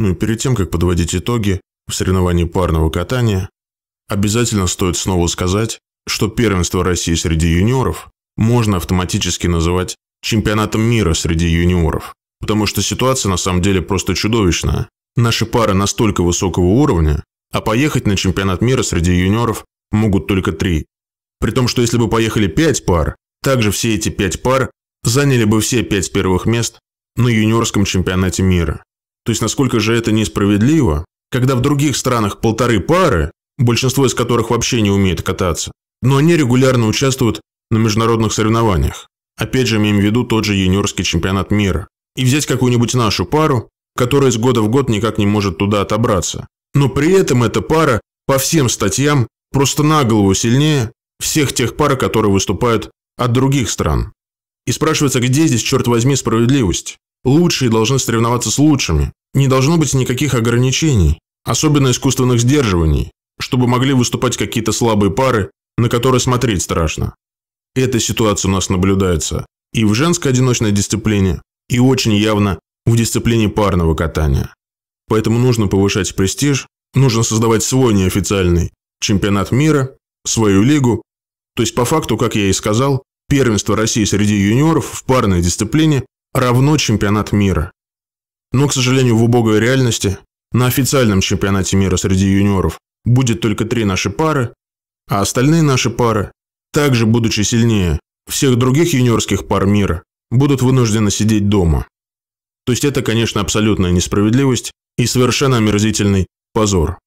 Ну и перед тем, как подводить итоги в соревновании парного катания, обязательно стоит снова сказать, что первенство России среди юниоров можно автоматически называть чемпионатом мира среди юниоров, потому что ситуация на самом деле просто чудовищная. Наши пары настолько высокого уровня, а поехать на чемпионат мира среди юниоров могут только три. При том, что если бы поехали пять пар, также все эти пять пар заняли бы все пять первых мест на юниорском чемпионате мира. То есть насколько же это несправедливо, когда в других странах полторы пары, большинство из которых вообще не умеет кататься, но они регулярно участвуют на международных соревнованиях. Опять же, имеем в виду тот же юниорский чемпионат мира. И взять какую-нибудь нашу пару, которая из года в год никак не может туда отобраться. Но при этом эта пара по всем статьям просто на голову сильнее всех тех пар, которые выступают от других стран. И спрашивается, где здесь, черт возьми, справедливость? Лучшие должны соревноваться с лучшими. Не должно быть никаких ограничений, особенно искусственных сдерживаний, чтобы могли выступать какие-то слабые пары, на которые смотреть страшно. Эта ситуация у нас наблюдается и в женской одиночной дисциплине, и очень явно в дисциплине парного катания. Поэтому нужно повышать престиж, нужно создавать свой неофициальный чемпионат мира, свою лигу. То есть по факту, как я и сказал, первенство России среди юниоров в парной дисциплине равно чемпионат мира. Но, к сожалению, в убогой реальности на официальном чемпионате мира среди юниоров будет только три наши пары, а остальные наши пары, также будучи сильнее всех других юниорских пар мира, будут вынуждены сидеть дома. То есть это, конечно, абсолютная несправедливость и совершенно омерзительный позор.